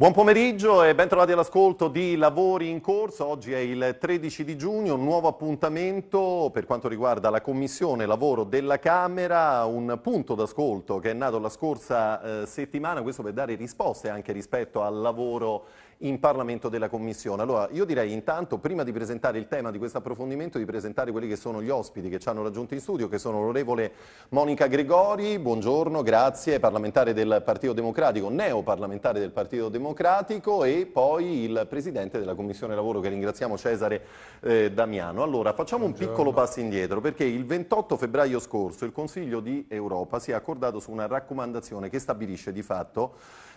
Buon pomeriggio e bentrovati all'ascolto di Lavori in Corso. Oggi è il 13 di giugno, un nuovo appuntamento per quanto riguarda la Commissione Lavoro della Camera, un punto d'ascolto che è nato la scorsa eh, settimana, questo per dare risposte anche rispetto al lavoro in Parlamento della Commissione. Allora io direi intanto, prima di presentare il tema di questo approfondimento, di presentare quelli che sono gli ospiti che ci hanno raggiunto in studio, che sono l'onorevole Monica Gregori, buongiorno, grazie, parlamentare del Partito Democratico, neoparlamentare del Partito Democratico e poi il Presidente della Commissione Lavoro che ringraziamo Cesare eh, Damiano. Allora facciamo buongiorno. un piccolo passo indietro perché il 28 febbraio scorso il Consiglio di Europa si è accordato su una raccomandazione che stabilisce di fatto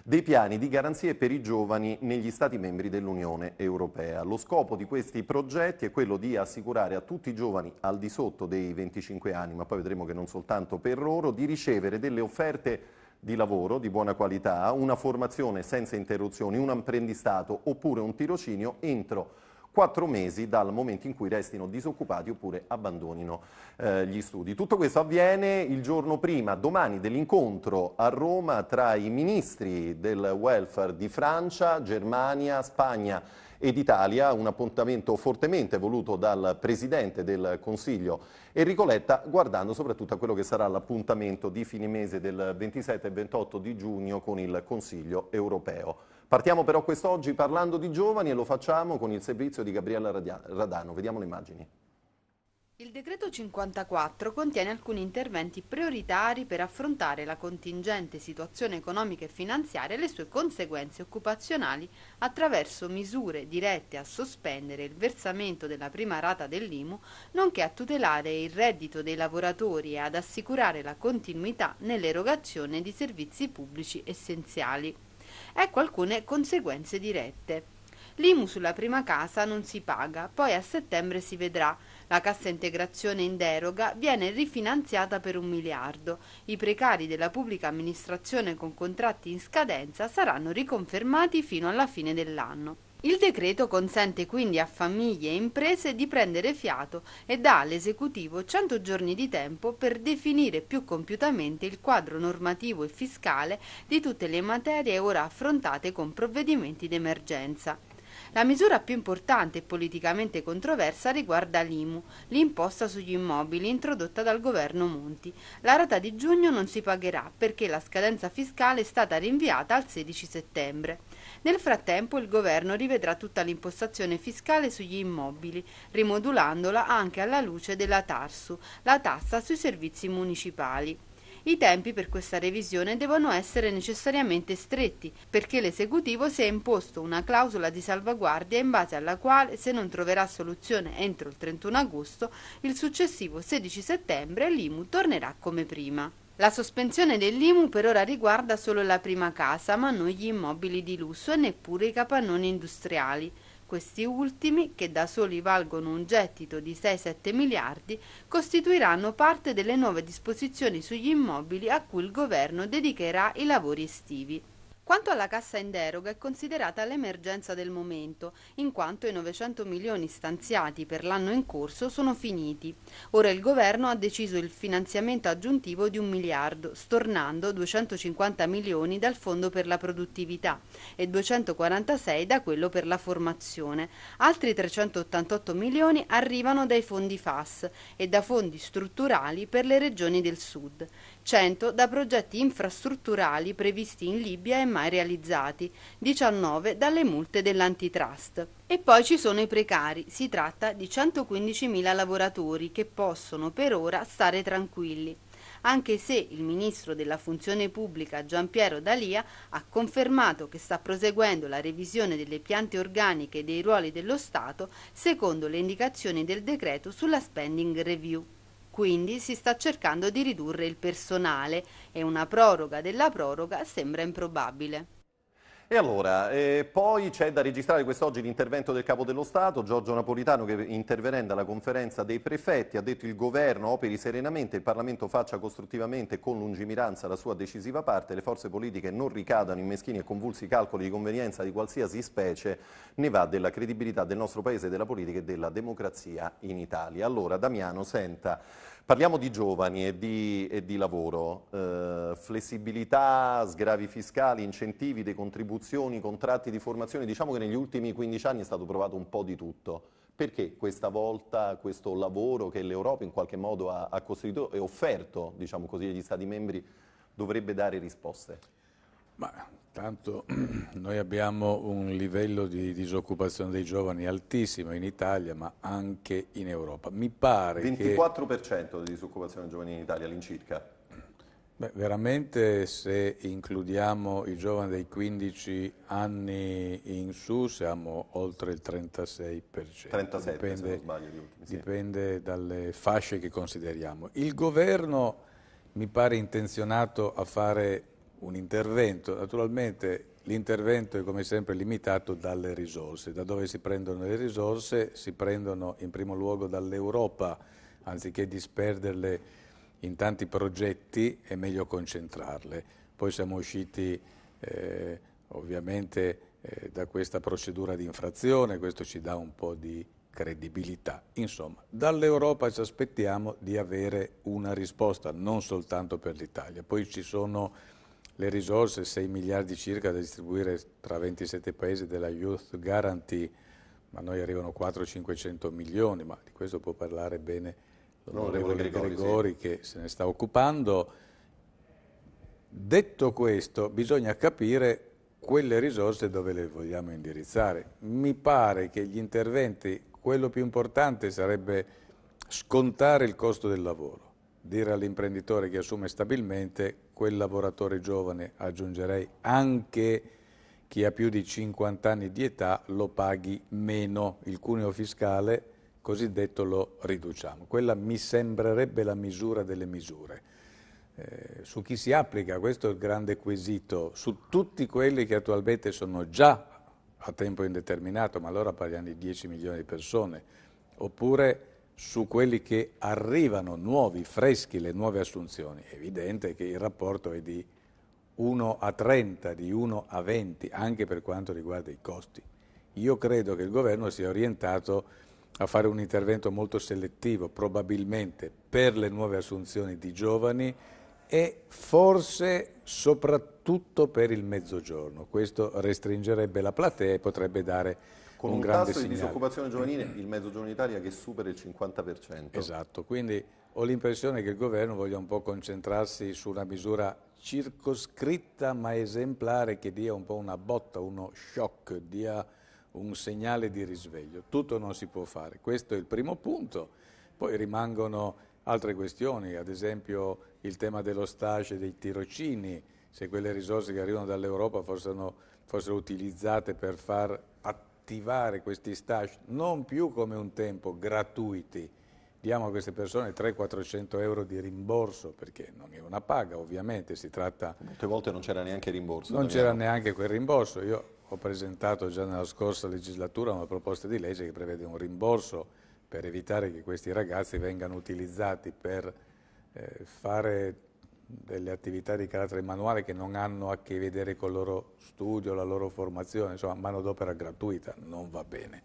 dei piani di garanzie per i giovani negli Stati membri dell'Unione Europea. Lo scopo di questi progetti è quello di assicurare a tutti i giovani al di sotto dei 25 anni, ma poi vedremo che non soltanto per loro, di ricevere delle offerte di lavoro di buona qualità, una formazione senza interruzioni, un apprendistato oppure un tirocinio entro quattro mesi dal momento in cui restino disoccupati oppure abbandonino eh, gli studi. Tutto questo avviene il giorno prima, domani, dell'incontro a Roma tra i ministri del welfare di Francia, Germania, Spagna ed Italia, un appuntamento fortemente voluto dal Presidente del Consiglio Enrico Letta, guardando soprattutto a quello che sarà l'appuntamento di fine mese del 27 e 28 di giugno con il Consiglio europeo. Partiamo però quest'oggi parlando di giovani e lo facciamo con il servizio di Gabriella Radano. Vediamo le immagini. Il decreto 54 contiene alcuni interventi prioritari per affrontare la contingente situazione economica e finanziaria e le sue conseguenze occupazionali attraverso misure dirette a sospendere il versamento della prima rata dell'IMU, nonché a tutelare il reddito dei lavoratori e ad assicurare la continuità nell'erogazione di servizi pubblici essenziali. Ecco alcune conseguenze dirette. L'IMU sulla prima casa non si paga, poi a settembre si vedrà. La cassa integrazione in deroga viene rifinanziata per un miliardo. I precari della pubblica amministrazione con contratti in scadenza saranno riconfermati fino alla fine dell'anno. Il decreto consente quindi a famiglie e imprese di prendere fiato e dà all'esecutivo 100 giorni di tempo per definire più compiutamente il quadro normativo e fiscale di tutte le materie ora affrontate con provvedimenti d'emergenza. La misura più importante e politicamente controversa riguarda l'IMU, l'imposta sugli immobili introdotta dal governo Monti. La rata di giugno non si pagherà perché la scadenza fiscale è stata rinviata al 16 settembre. Nel frattempo il governo rivedrà tutta l'impostazione fiscale sugli immobili, rimodulandola anche alla luce della TARSU, la tassa sui servizi municipali. I tempi per questa revisione devono essere necessariamente stretti, perché l'esecutivo si è imposto una clausola di salvaguardia in base alla quale, se non troverà soluzione entro il 31 agosto, il successivo 16 settembre l'IMU tornerà come prima. La sospensione dell'IMU per ora riguarda solo la prima casa, ma non gli immobili di lusso e neppure i capannoni industriali, questi ultimi, che da soli valgono un gettito di 6-7 miliardi, costituiranno parte delle nuove disposizioni sugli immobili a cui il governo dedicherà i lavori estivi. Quanto alla cassa in deroga è considerata l'emergenza del momento, in quanto i 900 milioni stanziati per l'anno in corso sono finiti. Ora il governo ha deciso il finanziamento aggiuntivo di un miliardo, stornando 250 milioni dal Fondo per la produttività e 246 da quello per la formazione. Altri 388 milioni arrivano dai fondi FAS e da fondi strutturali per le regioni del Sud, 100 da progetti infrastrutturali previsti in Libia e mai realizzati, 19 dalle multe dell'antitrust. E poi ci sono i precari, si tratta di 115.000 lavoratori che possono per ora stare tranquilli anche se il ministro della funzione pubblica Giampiero Dalia ha confermato che sta proseguendo la revisione delle piante organiche e dei ruoli dello Stato secondo le indicazioni del decreto sulla spending review. Quindi si sta cercando di ridurre il personale e una proroga della proroga sembra improbabile. E allora, eh, poi c'è da registrare quest'oggi l'intervento del Capo dello Stato, Giorgio Napolitano, che intervenendo alla conferenza dei prefetti ha detto il governo operi serenamente, il Parlamento faccia costruttivamente con lungimiranza la sua decisiva parte, le forze politiche non ricadano in meschini e convulsi calcoli di convenienza di qualsiasi specie, ne va della credibilità del nostro Paese, della politica e della democrazia in Italia. Allora, Damiano, senta... Parliamo di giovani e di, e di lavoro, eh, flessibilità, sgravi fiscali, incentivi, decontribuzioni, contratti di formazione, diciamo che negli ultimi 15 anni è stato provato un po' di tutto. Perché questa volta questo lavoro che l'Europa in qualche modo ha, ha costituito e offerto diciamo così, agli Stati membri dovrebbe dare risposte? Ma Tanto noi abbiamo un livello di disoccupazione dei giovani altissimo in Italia ma anche in Europa. Mi pare 24% che... di disoccupazione dei giovani in Italia all'incirca. Beh, veramente se includiamo i giovani dai 15 anni in su siamo oltre il 36%. 37 dipende, se sbaglio, ultimi, sì. dipende dalle fasce che consideriamo. Il governo mi pare intenzionato a fare un intervento. Naturalmente l'intervento è come sempre limitato dalle risorse. Da dove si prendono le risorse? Si prendono in primo luogo dall'Europa, anziché disperderle in tanti progetti è meglio concentrarle. Poi siamo usciti eh, ovviamente eh, da questa procedura di infrazione, questo ci dà un po' di credibilità. Insomma, dall'Europa ci aspettiamo di avere una risposta, non soltanto per l'Italia. Poi ci sono le risorse, 6 miliardi circa da distribuire tra 27 paesi della Youth Guarantee, ma noi arrivano 4-500 milioni, ma di questo può parlare bene l'onorevole Gregori, Gregori sì. che se ne sta occupando. Detto questo, bisogna capire quelle risorse dove le vogliamo indirizzare. Mi pare che gli interventi, quello più importante sarebbe scontare il costo del lavoro dire all'imprenditore che assume stabilmente, quel lavoratore giovane, aggiungerei anche chi ha più di 50 anni di età, lo paghi meno, il cuneo fiscale cosiddetto lo riduciamo. Quella mi sembrerebbe la misura delle misure. Eh, su chi si applica, questo è il grande quesito, su tutti quelli che attualmente sono già a tempo indeterminato, ma allora parliamo di 10 milioni di persone, oppure su quelli che arrivano nuovi, freschi, le nuove assunzioni, è evidente che il rapporto è di 1 a 30, di 1 a 20, anche per quanto riguarda i costi. Io credo che il governo sia orientato a fare un intervento molto selettivo, probabilmente per le nuove assunzioni di giovani e forse soprattutto per il mezzogiorno. Questo restringerebbe la platea e potrebbe dare con un, un tasso di disoccupazione giovanile, il Mezzogiorno d'Italia, che supera il 50%. Esatto, quindi ho l'impressione che il governo voglia un po' concentrarsi su una misura circoscritta ma esemplare che dia un po' una botta, uno shock, dia un segnale di risveglio. Tutto non si può fare, questo è il primo punto. Poi rimangono altre questioni, ad esempio il tema dello stage e dei tirocini, se quelle risorse che arrivano dall'Europa fossero, fossero utilizzate per far attivare questi stage non più come un tempo gratuiti, diamo a queste persone 300-400 euro di rimborso perché non è una paga ovviamente, si tratta... Molte volte non c'era neanche il rimborso. Non c'era neanche quel rimborso, io ho presentato già nella scorsa legislatura una proposta di legge che prevede un rimborso per evitare che questi ragazzi vengano utilizzati per eh, fare delle attività di carattere manuale che non hanno a che vedere con il loro studio, la loro formazione, insomma manodopera gratuita non va bene.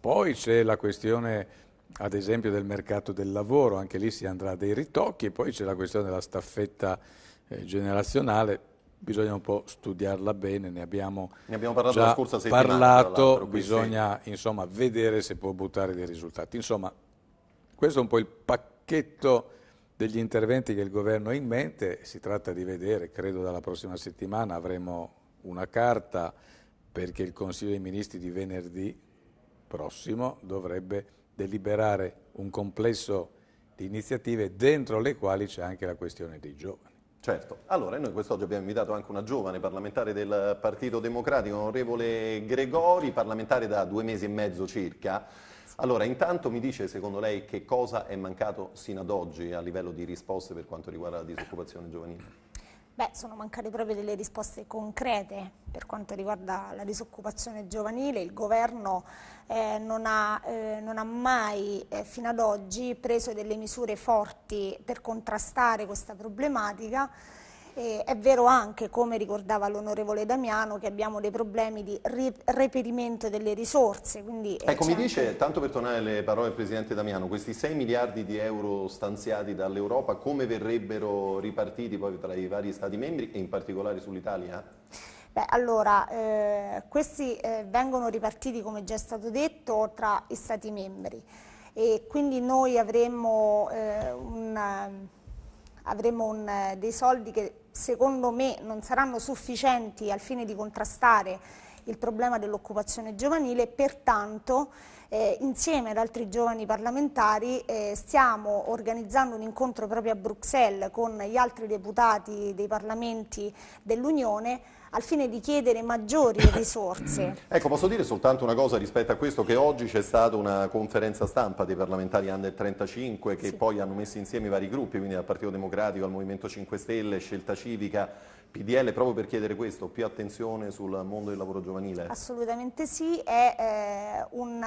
Poi c'è la questione ad esempio del mercato del lavoro, anche lì si andrà a dei ritocchi, poi c'è la questione della staffetta eh, generazionale, bisogna un po' studiarla bene, ne abbiamo, ne abbiamo parlato la scorsa settimana, parlato, bisogna sì. insomma, vedere se può buttare dei risultati. Insomma, questo è un po' il pacchetto degli interventi che il governo ha in mente, si tratta di vedere, credo dalla prossima settimana avremo una carta perché il Consiglio dei Ministri di venerdì prossimo dovrebbe deliberare un complesso di iniziative dentro le quali c'è anche la questione dei giovani. Certo, allora noi quest'oggi abbiamo invitato anche una giovane parlamentare del Partito Democratico, onorevole Gregori, parlamentare da due mesi e mezzo circa, allora, intanto mi dice, secondo lei, che cosa è mancato sino ad oggi a livello di risposte per quanto riguarda la disoccupazione giovanile? Beh, sono mancate proprio delle risposte concrete per quanto riguarda la disoccupazione giovanile. Il governo eh, non, ha, eh, non, ha, mai, eh, fino ad oggi, preso delle misure forti per contrastare questa problematica. Eh, è vero anche, come ricordava l'onorevole Damiano, che abbiamo dei problemi di reperimento delle risorse. Quindi, eh, ecco, mi dice, anche... tanto per tornare alle parole del Presidente Damiano, questi 6 miliardi di euro stanziati dall'Europa, come verrebbero ripartiti poi tra i vari Stati membri e in particolare sull'Italia? Beh, allora, eh, questi eh, vengono ripartiti, come già è stato detto, tra i Stati membri e quindi noi avremmo, eh, un, avremmo un, dei soldi che secondo me non saranno sufficienti al fine di contrastare il problema dell'occupazione giovanile, pertanto eh, insieme ad altri giovani parlamentari eh, stiamo organizzando un incontro proprio a Bruxelles con gli altri deputati dei parlamenti dell'Unione al fine di chiedere maggiori risorse. Ecco, posso dire soltanto una cosa rispetto a questo, che oggi c'è stata una conferenza stampa dei parlamentari under 35 che sì. poi hanno messo insieme i vari gruppi, quindi dal Partito Democratico al Movimento 5 Stelle, Scelta Civica, PDL proprio per chiedere questo, più attenzione sul mondo del lavoro giovanile? Assolutamente sì, è eh, un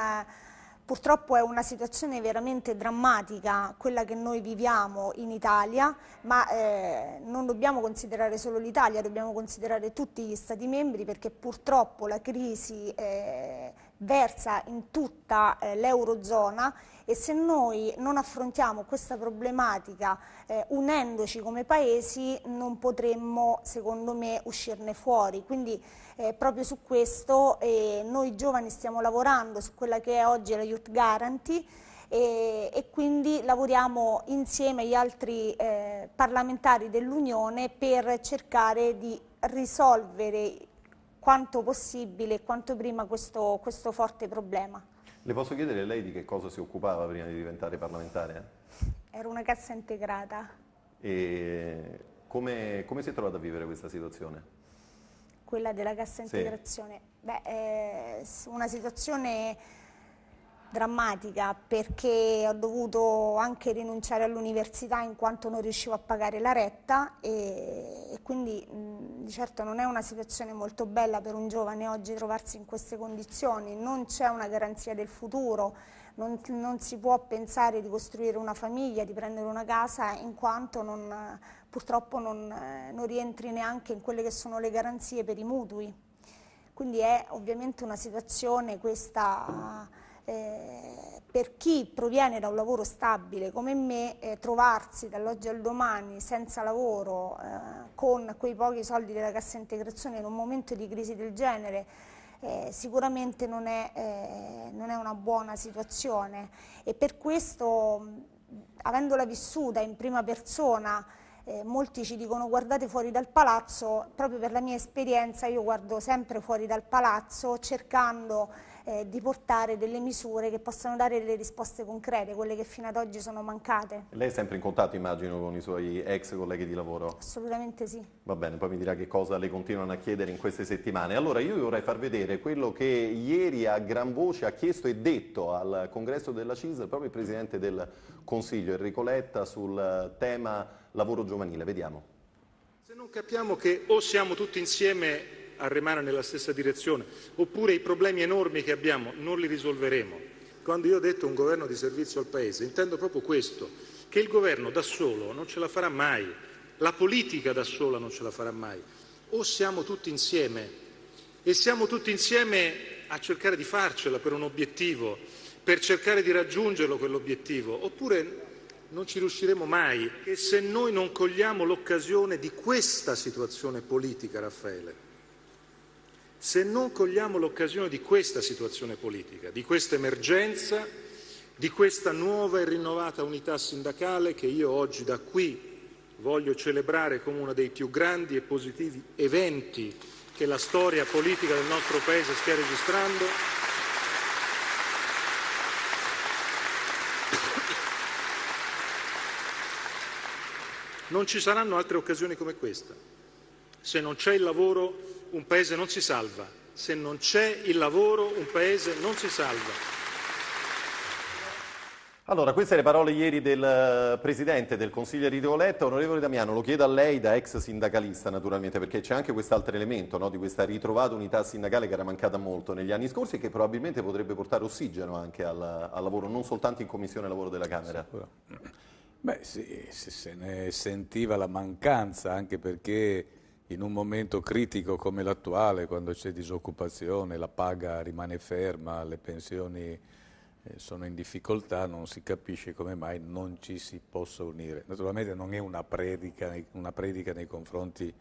Purtroppo è una situazione veramente drammatica quella che noi viviamo in Italia, ma eh, non dobbiamo considerare solo l'Italia, dobbiamo considerare tutti gli Stati membri perché purtroppo la crisi eh, versa in tutta eh, l'Eurozona e se noi non affrontiamo questa problematica eh, unendoci come paesi non potremmo secondo me uscirne fuori. Quindi eh, proprio su questo eh, noi giovani stiamo lavorando su quella che è oggi la Youth Guarantee e, eh, e, quindi lavoriamo insieme agli altri eh, parlamentari dell'Unione per cercare di risolvere quanto possibile e quanto prima questo, questo forte problema. Le posso chiedere lei di che cosa si occupava prima di diventare parlamentare? Ero una cassa integrata. E come, come si è trovata a vivere questa situazione? Quella della cassa integrazione? Sì. Beh, eh, una situazione drammatica perché ho dovuto anche rinunciare all'università in quanto non riuscivo a pagare la retta e, e quindi mh, di certo non è una situazione molto bella per un giovane oggi trovarsi in queste condizioni, non c'è una garanzia del futuro, non, non, si può pensare di costruire una famiglia, di prendere una casa in quanto non, purtroppo non, eh, non rientri neanche in quelle che sono le garanzie per i mutui. Quindi è ovviamente una situazione questa per chi proviene da un lavoro stabile come me, eh, trovarsi dall'oggi al domani senza lavoro, eh, con quei pochi soldi della cassa integrazione in un momento di crisi del genere, eh, sicuramente non è, eh, non è, una buona situazione e per questo, avendola vissuta in prima persona, eh, molti ci dicono guardate fuori dal palazzo, proprio per la mia esperienza io guardo sempre fuori dal palazzo cercando eh, di portare delle misure che possano dare delle risposte concrete, quelle che fino ad oggi sono mancate. Lei è sempre in contatto immagino con i suoi ex colleghi di lavoro? Assolutamente sì. Va bene, poi mi dirà che cosa le continuano a chiedere in queste settimane. Allora io vorrei far vedere quello che ieri a gran voce ha chiesto e detto al congresso della CISL proprio il Presidente del Consiglio Enrico Letta sul tema lavoro giovanile. Vediamo. Se non capiamo che o siamo tutti insieme a remare nella stessa direzione, oppure i problemi enormi che abbiamo non li risolveremo. Quando io ho detto un governo di servizio al Paese, intendo proprio questo, che il governo da solo non ce la farà mai, la politica da sola non ce la farà mai. O siamo tutti insieme e siamo tutti insieme a cercare di farcela per un obiettivo, per cercare di raggiungerlo quell'obiettivo, oppure non ci riusciremo mai e se noi non cogliamo l'occasione di questa situazione politica, Raffaele, se non cogliamo l'occasione di questa situazione politica, di questa emergenza, di questa nuova e rinnovata unità sindacale che io oggi da qui voglio celebrare come uno dei più grandi e positivi eventi che la storia politica del nostro Paese stia registrando. Non ci saranno altre occasioni come questa. Se non c'è il lavoro un paese non si salva. Se non c'è il lavoro, un paese non si salva. Allora, queste le parole ieri del eh, Presidente del Consiglio di Ridoletto, onorevole Damiano, lo chiedo a lei da ex sindacalista naturalmente, perché c'è anche quest'altro elemento no, di questa ritrovata unità sindacale che era mancata molto negli anni scorsi e che probabilmente potrebbe portare ossigeno anche al, al lavoro, non soltanto in Commissione Lavoro della Camera. Eh, beh sì, se ne sentiva la mancanza, anche perché in un momento critico come l'attuale, quando c'è disoccupazione, la paga rimane ferma, le pensioni eh, sono in difficoltà, non si capisce come mai non ci si possa unire. Naturalmente non è una predica, una predica nei confronti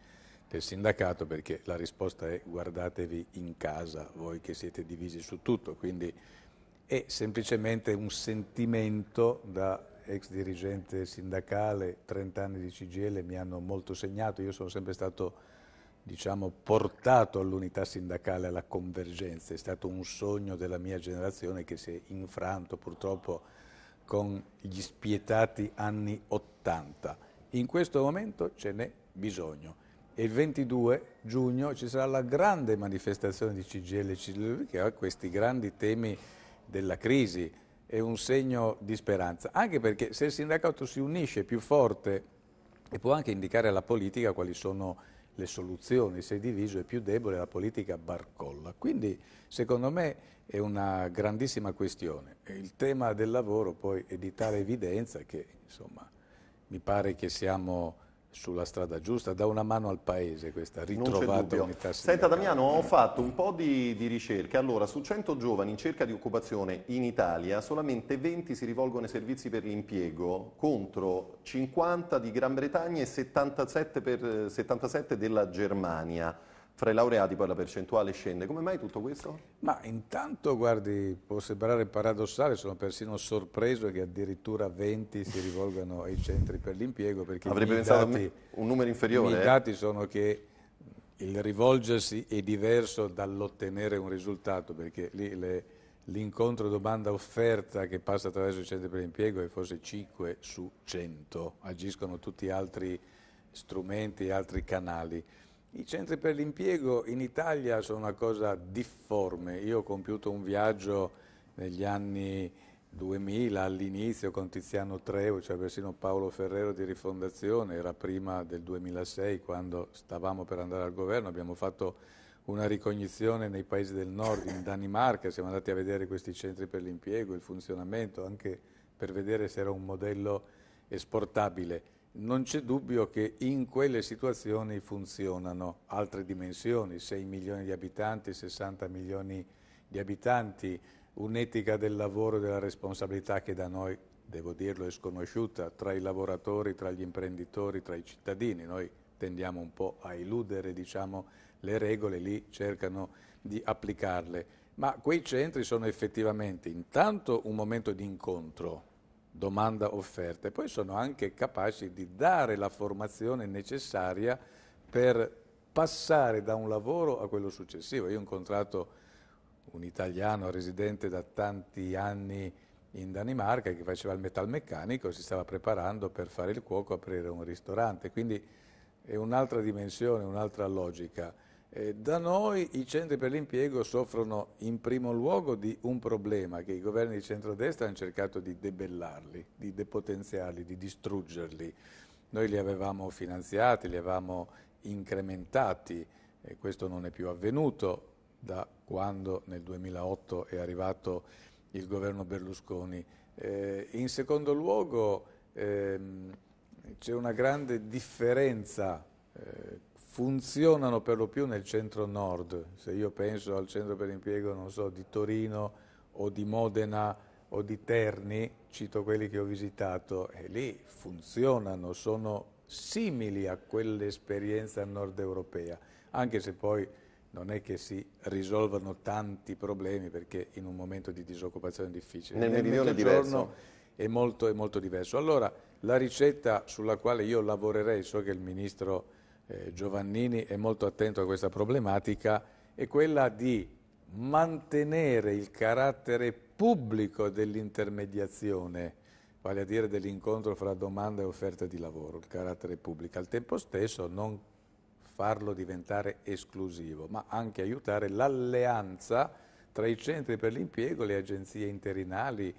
del sindacato perché la risposta è guardatevi in casa voi che siete divisi su tutto, quindi è semplicemente un sentimento da ex dirigente sindacale, 30 anni di CGL mi hanno molto segnato, io sono sempre stato diciamo, portato all'unità sindacale, alla convergenza, è stato un sogno della mia generazione che si è infranto purtroppo con gli spietati anni 80. In questo momento ce n'è bisogno e il 22 giugno ci sarà la grande manifestazione di CGL e CGL che ha questi grandi temi della crisi, è un segno di speranza, anche perché se il sindacato si unisce più forte e può anche indicare alla politica quali sono le soluzioni, se è diviso è più debole la politica barcolla. Quindi secondo me è una grandissima questione. Il tema del lavoro poi è di tale evidenza che insomma mi pare che siamo sulla strada giusta, dà una mano al paese questa ritrovata unità Senta Damiano, ho fatto un po' di, di ricerca, allora su 100 giovani in cerca di occupazione in Italia solamente 20 si rivolgono ai servizi per l'impiego contro 50 di Gran Bretagna e 77, per, 77 eh, della Germania. Fra i laureati poi la percentuale scende. Come mai tutto questo? Ma intanto, guardi, può sembrare paradossale, sono persino sorpreso che addirittura 20 si rivolgano ai centri per l'impiego. Avrebbe pensato dati, un numero inferiore. I eh? dati sono che il rivolgersi è diverso dall'ottenere un risultato, perché lì l'incontro domanda-offerta che passa attraverso i centri per l'impiego è forse 5 su 100, agiscono tutti altri strumenti e altri canali. I centri per l'impiego in Italia sono una cosa difforme. Io ho compiuto un viaggio negli anni 2000 all'inizio con Tiziano Treu, cioè persino Paolo Ferrero di Rifondazione, era prima del 2006 quando stavamo per andare al governo, abbiamo fatto una ricognizione nei paesi del nord, in Danimarca, siamo andati a vedere questi centri per l'impiego, il funzionamento, anche per vedere se era un modello esportabile non c'è dubbio che in quelle situazioni funzionano altre dimensioni, 6 milioni di abitanti, 60 milioni di abitanti, un'etica del lavoro e della responsabilità che da noi, devo dirlo, è sconosciuta tra i lavoratori, tra gli imprenditori, tra i cittadini. Noi tendiamo un po' a eludere diciamo, le regole, lì cercano di applicarle. Ma quei centri sono effettivamente intanto un momento di incontro domanda offerta e poi sono anche capaci di dare la formazione necessaria per passare da un lavoro a quello successivo. Io ho incontrato un italiano residente da tanti anni in Danimarca che faceva il metalmeccanico e si stava preparando per fare il cuoco, aprire un ristorante, quindi è un'altra dimensione, un'altra logica. Eh, da noi i centri per l'impiego soffrono in primo luogo di un problema che i governi di centrodestra hanno cercato di debellarli, di depotenziarli, di distruggerli. Noi li avevamo finanziati, li avevamo incrementati e questo non è più avvenuto da quando nel 2008 è arrivato il governo Berlusconi. Eh, in secondo luogo ehm, c'è una grande differenza funzionano per lo più nel centro-nord. Se io penso al centro per l'impiego, non so, di Torino o di Modena o di Terni, cito quelli che ho visitato, e lì funzionano, sono simili a quell'esperienza nord europea, anche se poi non è che si risolvano tanti problemi perché in un momento di disoccupazione è difficile. Nel, Nel meridione diverso. È molto, è molto diverso. Allora, la ricetta sulla quale io lavorerei, so che il Ministro eh, Giovannini è molto attento a questa problematica, è quella di mantenere il carattere pubblico dell'intermediazione, vale a dire dell'incontro fra domanda e offerta di lavoro, il carattere pubblico, al tempo stesso non farlo diventare esclusivo, ma anche aiutare l'alleanza tra i centri per l'impiego, le agenzie interinali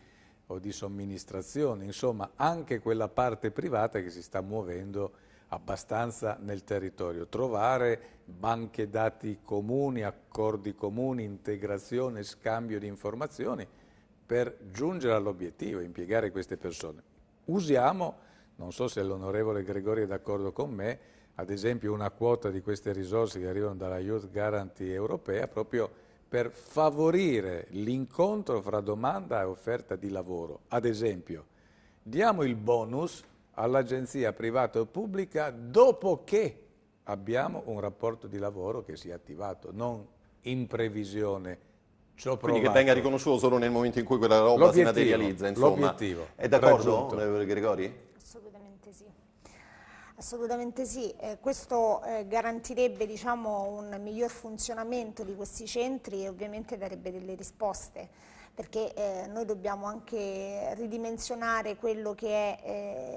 o di somministrazione, insomma anche quella parte privata che si sta muovendo abbastanza nel territorio. Trovare banche dati comuni, accordi comuni, integrazione, scambio di informazioni per giungere all'obiettivo, impiegare queste persone. Usiamo, non so se l'onorevole Gregori è d'accordo con me, ad esempio una quota di queste risorse che arrivano dalla Youth Guarantee europea proprio per favorire l'incontro fra domanda e offerta di lavoro. Ad esempio, diamo il bonus all'agenzia privata o pubblica dopo che abbiamo un rapporto di lavoro che si è attivato, non in previsione. Quindi che venga riconosciuto solo nel momento in cui quella roba si materializza, insomma. L'obiettivo. È d'accordo, onorevole eh, Gregori? Assolutamente sì. Assolutamente sì, eh, questo eh, garantirebbe diciamo, un miglior funzionamento di questi centri e ovviamente darebbe delle risposte perché eh, noi dobbiamo anche ridimensionare quello che è,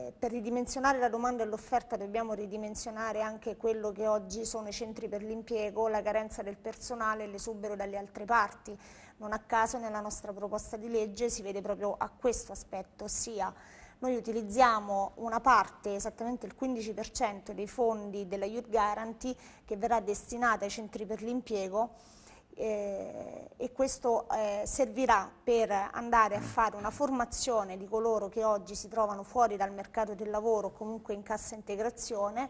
eh, per ridimensionare la domanda e l'offerta dobbiamo ridimensionare anche quello che oggi sono i centri per l'impiego, la carenza del personale e l'esubero dalle altre parti. Non a caso nella nostra proposta di legge si vede proprio a questo aspetto, ossia noi utilizziamo una parte, esattamente il 15% dei fondi della Youth Guarantee che verrà destinata ai centri per l'impiego eh, e questo eh, servirà per andare a fare una formazione di coloro che oggi si trovano fuori dal mercato del lavoro o comunque in cassa integrazione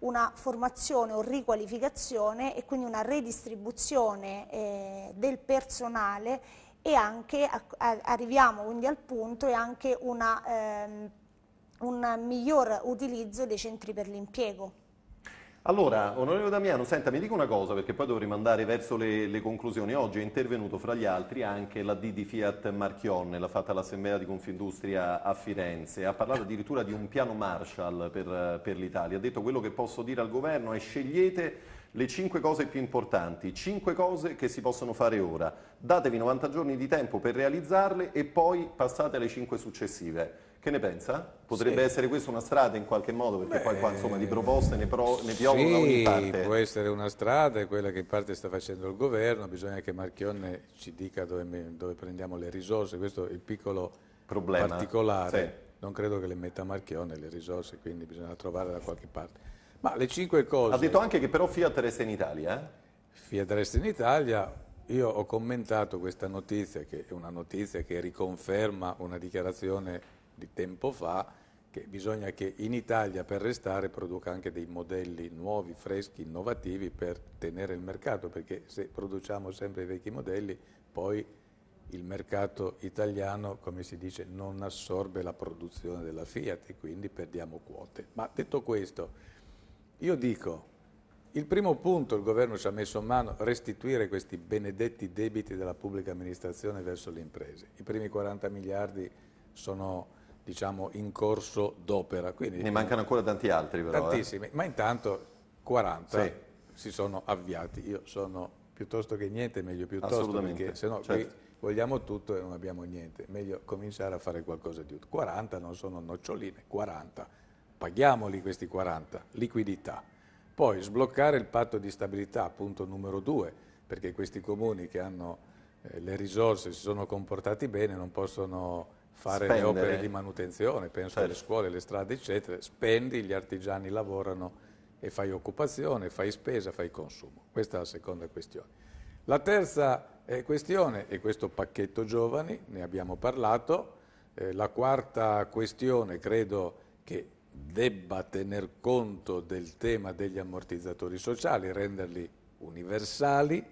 una formazione o riqualificazione e quindi una redistribuzione eh, del personale e anche a, a, arriviamo quindi al punto e anche una, ehm, un miglior utilizzo dei centri per l'impiego. Allora, onorevole Damiano, senta, mi dica una cosa perché poi dovremo andare verso le, le conclusioni. Oggi è intervenuto fra gli altri anche la D di Fiat Marchionne, l'ha fatta l'assemblea di Confindustria a Firenze. Ha parlato addirittura di un piano Marshall per, per l'Italia. Ha detto quello che posso dire al governo è scegliete le 5 cose più importanti, 5 cose che si possono fare ora. Datevi 90 giorni di tempo per realizzarle e poi passate alle 5 successive. Che ne pensa? Potrebbe sì. essere questa una strada in qualche modo, perché Beh, poi qua insomma di proposte ne, pro, ne piovono sì, da ogni parte. può essere una strada, è quella che in parte sta facendo il governo, bisogna che Marchionne ci dica dove, dove prendiamo le risorse, questo è il piccolo Problema. particolare. Sì. Non credo che le metta Marchionne le risorse, quindi bisogna trovarle da qualche parte. Ma le cinque cose... Ha detto anche che però Fiat resta in Italia. Eh? Fiat resta in Italia. Io ho commentato questa notizia, che è una notizia che riconferma una dichiarazione di tempo fa, che bisogna che in Italia per restare produca anche dei modelli nuovi, freschi, innovativi per tenere il mercato, perché se produciamo sempre i vecchi modelli, poi il mercato italiano, come si dice, non assorbe la produzione della Fiat e quindi perdiamo quote. Ma detto questo, io dico, il primo punto il governo ci ha messo in mano restituire questi benedetti debiti della pubblica amministrazione verso le imprese. I primi 40 miliardi sono diciamo, in corso d'opera. Ne diciamo mancano ancora tanti altri però. Eh. Tantissimi, eh? ma intanto 40 sì. si sono avviati. Io sono piuttosto che niente, meglio piuttosto perché se no certo. qui vogliamo tutto e non abbiamo niente. Meglio cominciare a fare qualcosa di utile. 40 non sono noccioline, 40 paghiamoli questi 40, liquidità. Poi sbloccare il patto di stabilità, punto numero due, perché questi comuni che hanno eh, le risorse, si sono comportati bene, non possono fare Spendere. le opere di manutenzione, penso certo. alle scuole, alle strade, eccetera. Spendi, gli artigiani lavorano e fai occupazione, fai spesa, fai consumo. Questa è la seconda questione. La terza eh, questione è questo pacchetto giovani, ne abbiamo parlato. Eh, la quarta questione credo che debba tener conto del tema degli ammortizzatori sociali, renderli universali.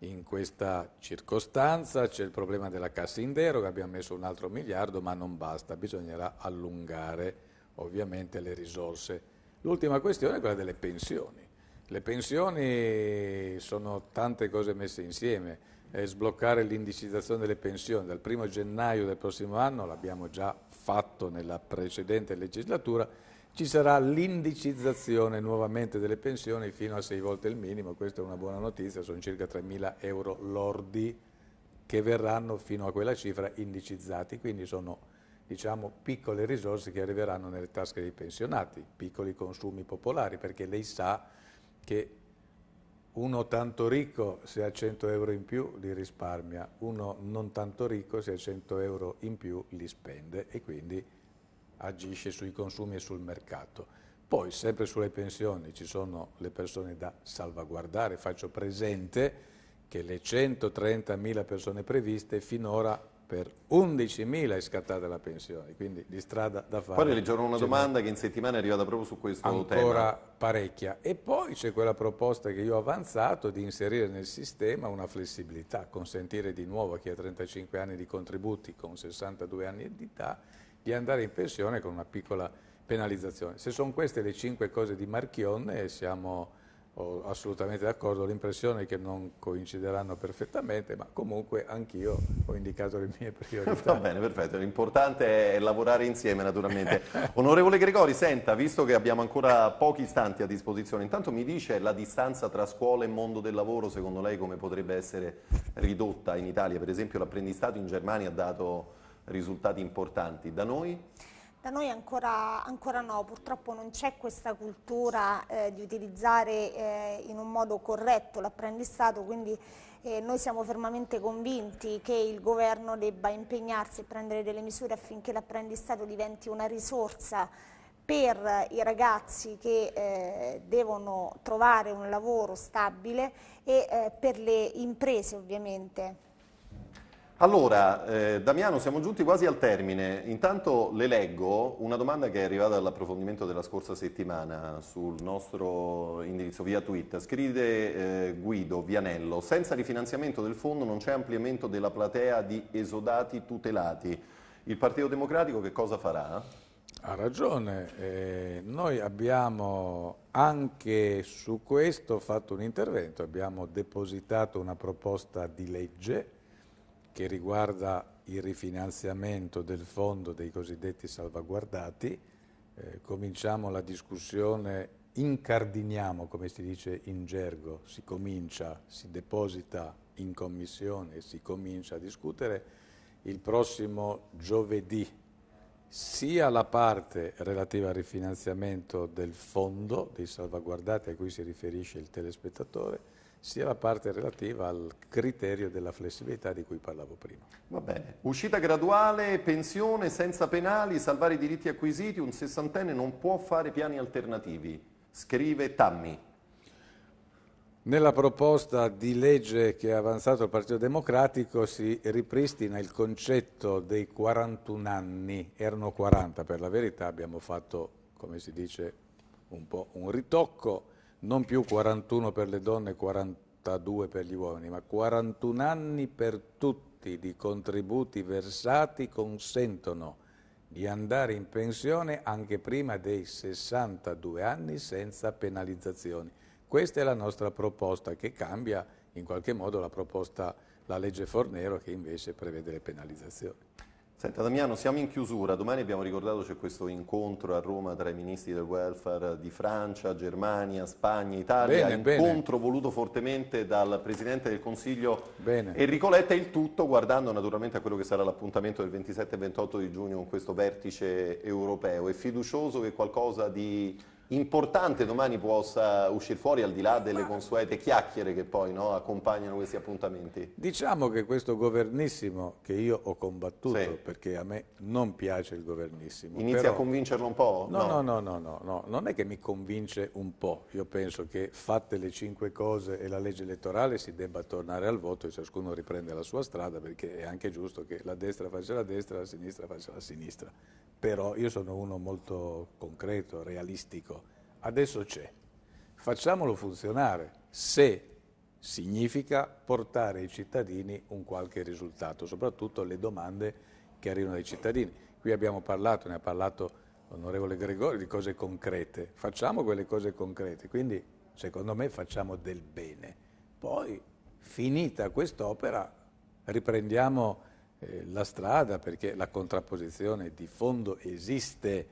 In questa circostanza c'è il problema della cassa in deroga, abbiamo messo un altro miliardo, ma non basta, bisognerà allungare ovviamente le risorse. L'ultima questione è quella delle pensioni. Le pensioni sono tante cose messe insieme eh, sbloccare l'indicizzazione delle pensioni dal 1 gennaio del prossimo anno, l'abbiamo già fatto nella precedente legislatura, ci sarà l'indicizzazione nuovamente delle pensioni fino a sei volte il minimo, questa è una buona notizia, sono circa 3.000 euro lordi che verranno fino a quella cifra indicizzati, quindi sono diciamo, piccole risorse che arriveranno nelle tasche dei pensionati, piccoli consumi popolari, perché lei sa che uno tanto ricco se ha 100 euro in più li risparmia, uno non tanto ricco se ha 100 euro in più li spende e quindi agisce sui consumi e sul mercato. Poi sempre sulle pensioni ci sono le persone da salvaguardare, faccio presente che le 130.000 persone previste finora per 11.000 è scattata la pensione, quindi di strada da fare. Poi le giorno una domanda che in settimana è arrivata proprio su questo ancora tema. Ancora parecchia. E poi c'è quella proposta che io ho avanzato di inserire nel sistema una flessibilità, consentire di nuovo a chi ha 35 anni di contributi con 62 anni di età di andare in pensione con una piccola penalizzazione. Se sono queste le cinque cose di Marchionne siamo ho assolutamente d'accordo, l'impressione è che non coincideranno perfettamente, ma comunque anch'io ho indicato le mie priorità. Va bene, perfetto, l'importante è lavorare insieme naturalmente. Onorevole Gregori, senta, visto che abbiamo ancora pochi istanti a disposizione, intanto mi dice la distanza tra scuola e mondo del lavoro, secondo lei come potrebbe essere ridotta in Italia? Per esempio l'apprendistato in Germania ha dato risultati importanti, da noi? Da noi ancora, ancora no, purtroppo non c'è questa cultura eh, di utilizzare eh, in un modo corretto l'apprendistato, quindi eh, noi siamo fermamente convinti che il governo debba impegnarsi e prendere delle misure affinché l'apprendistato diventi una risorsa per i ragazzi che eh, devono trovare un lavoro stabile e eh, per le imprese ovviamente. Allora, eh, Damiano, siamo giunti quasi al termine. Intanto le leggo una domanda che è arrivata dall'approfondimento della scorsa settimana sul nostro indirizzo via Twitter. Scrive eh, Guido Vianello, senza rifinanziamento del fondo non c'è ampliamento della platea di esodati tutelati. Il Partito Democratico che cosa farà? Ha ragione, eh, noi abbiamo anche su questo fatto un intervento, abbiamo depositato una proposta di legge che riguarda il rifinanziamento del fondo dei cosiddetti salvaguardati. Eh, cominciamo la discussione, incardiniamo, come si dice in gergo, si comincia, si deposita in commissione si comincia a discutere il prossimo giovedì sia la parte relativa al rifinanziamento del fondo dei salvaguardati a cui si riferisce il telespettatore, sia la parte relativa al criterio della flessibilità di cui parlavo prima. Va bene. Uscita graduale, pensione senza penali, salvare i diritti acquisiti, un sessantenne non può fare piani alternativi, scrive Tammi. Nella proposta di legge che ha avanzato il Partito Democratico si ripristina il concetto dei 41 anni, erano 40 per la verità, abbiamo fatto, come si dice, un po' un ritocco non più 41 per le donne e 42 per gli uomini, ma 41 anni per tutti di contributi versati consentono di andare in pensione anche prima dei 62 anni senza penalizzazioni. Questa è la nostra proposta che cambia in qualche modo la proposta, la legge Fornero che invece prevede le penalizzazioni. Senta Damiano, siamo in chiusura, domani abbiamo ricordato c'è questo incontro a Roma tra i ministri del welfare di Francia, Germania, Spagna, Italia, bene, incontro bene. voluto fortemente dal Presidente del Consiglio bene. Enrico Letta, il tutto guardando naturalmente a quello che sarà l'appuntamento del 27 e 28 di giugno con questo vertice europeo. È fiducioso che qualcosa di importante domani possa uscire fuori al di là delle consuete chiacchiere che poi no, accompagnano questi appuntamenti? Diciamo che questo governissimo che io ho combattuto sì. perché a me non piace il governissimo. Inizia però... a convincerlo un po'? No no. no no. no, no, non è che mi convince un po', io penso che fatte le cinque cose e la legge elettorale si debba tornare al voto e ciascuno riprende la sua strada perché è anche giusto che la destra faccia la destra, e la sinistra faccia la sinistra. Però io sono uno molto concreto, realistico adesso c'è, facciamolo funzionare se significa portare ai cittadini un qualche risultato, soprattutto le domande che arrivano dai cittadini. Qui abbiamo parlato, ne ha parlato l'onorevole Gregori, di cose concrete. Facciamo quelle cose concrete, quindi secondo me facciamo del bene. Poi, finita quest'opera, riprendiamo eh, la strada perché la contrapposizione di fondo esiste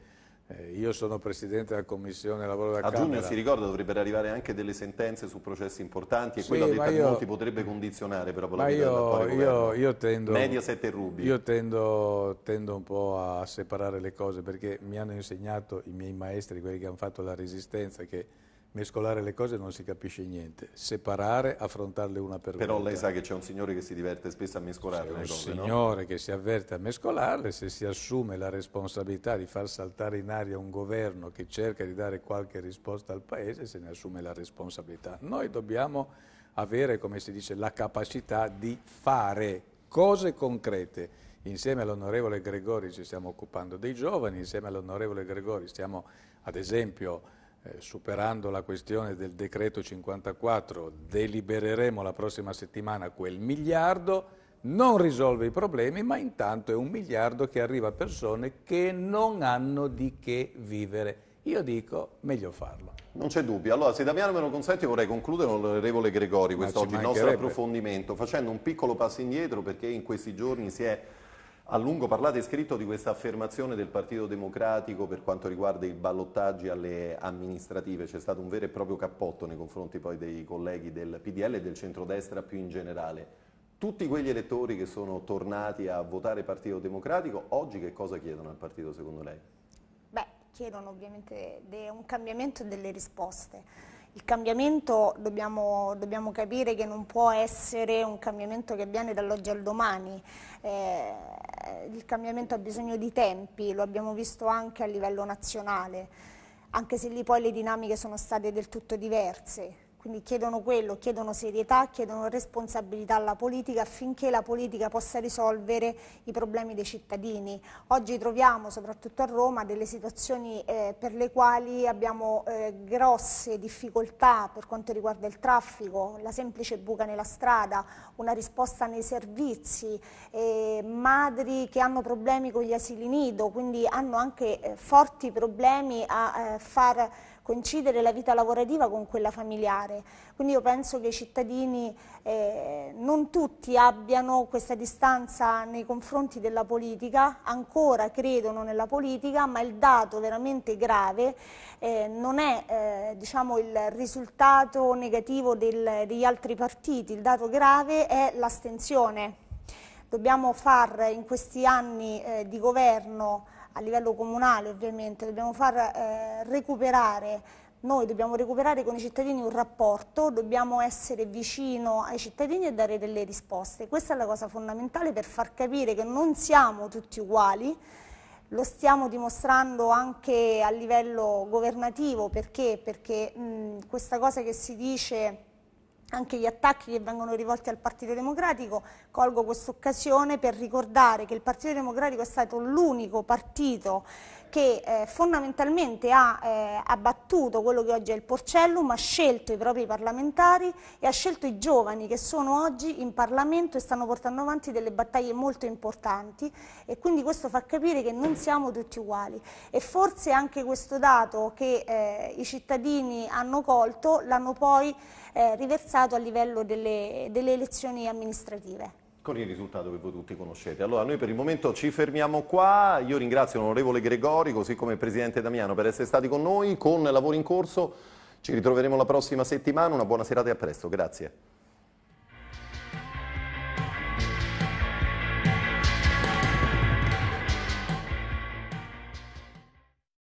eh, io sono presidente della commissione lavoro della a Camera. A giugno si ricorda dovrebbero arrivare anche delle sentenze su processi importanti e sì, quello dei terremoto potrebbe condizionare però la vita io, io, tendo, Mediaset e Rubi. Io tendo, tendo, un po' a separare le cose perché mi hanno insegnato i miei maestri, quelli che hanno fatto la resistenza, che mescolare le cose non si capisce niente, separare, affrontarle una per una. Però lei sa che c'è un signore che si diverte spesso a mescolare le cose, no? un signore che si avverte a mescolarle, se si assume la responsabilità di far saltare in aria un governo che cerca di dare qualche risposta al Paese, se ne assume la responsabilità. Noi dobbiamo avere, come si dice, la capacità di fare cose concrete. Insieme all'onorevole Gregori ci stiamo occupando dei giovani, insieme all'onorevole Gregori stiamo, ad esempio, eh, superando la questione del decreto 54, delibereremo la prossima settimana quel miliardo, non risolve i problemi, ma intanto è un miliardo che arriva a persone che non hanno di che vivere. Io dico meglio farlo. Non c'è dubbio. Allora, se Damiano me lo consente, vorrei concludere con l'onorevole Gregori quest'oggi il nostro approfondimento, facendo un piccolo passo indietro perché in questi giorni si è a lungo parlate e scritto di questa affermazione del Partito Democratico per quanto riguarda i ballottaggi alle amministrative, c'è stato un vero e proprio cappotto nei confronti poi dei colleghi del PDL e del centrodestra più in generale. Tutti quegli elettori che sono tornati a votare Partito Democratico, oggi che cosa chiedono al partito secondo lei? Beh, chiedono ovviamente un cambiamento delle risposte. Il cambiamento dobbiamo, dobbiamo, capire che non può essere un cambiamento che avviene dall'oggi al domani. Eh, eh, il cambiamento ha bisogno di tempi, lo abbiamo visto anche a livello nazionale, anche se lì poi le dinamiche sono state del tutto diverse. Quindi chiedono quello, chiedono serietà, chiedono responsabilità alla politica affinché la politica possa risolvere i problemi dei cittadini. Oggi troviamo, soprattutto a Roma, delle situazioni eh, per le quali abbiamo eh, grosse difficoltà per quanto riguarda il traffico, la semplice buca nella strada, una risposta nei servizi, eh, madri che hanno problemi con gli asili nido, quindi hanno anche eh, forti problemi a eh, far coincidere la vita lavorativa con quella familiare. Quindi io penso che i cittadini, eh, non tutti abbiano questa distanza nei confronti della politica, ancora credono nella politica, ma il dato veramente grave eh, non è eh, diciamo il risultato negativo del, degli altri partiti, il dato grave è l'astenzione. Dobbiamo far in questi anni eh, di governo a livello comunale ovviamente, dobbiamo far eh, recuperare noi dobbiamo recuperare con i cittadini un rapporto, dobbiamo essere vicino ai cittadini e dare delle risposte. Questa è la cosa fondamentale per far capire che non siamo tutti uguali, lo stiamo dimostrando anche a livello governativo, perché? Perché mh, questa cosa che si dice anche gli attacchi che vengono rivolti al Partito Democratico, colgo quest'occasione per ricordare che il Partito Democratico è stato l'unico partito che eh, fondamentalmente ha eh, abbattuto quello che oggi è il Porcellum, ha scelto i propri parlamentari e ha scelto i giovani che sono oggi in Parlamento e stanno portando avanti delle battaglie molto importanti e quindi questo fa capire che non siamo tutti uguali e forse anche questo dato che eh, i cittadini hanno colto l'hanno poi eh, riversato a livello delle, delle elezioni amministrative con il risultato che voi tutti conoscete. Allora noi per il momento ci fermiamo qua, io ringrazio l'onorevole Gregori così come il presidente Damiano per essere stati con noi, con lavori in corso, ci ritroveremo la prossima settimana, una buona serata e a presto, grazie.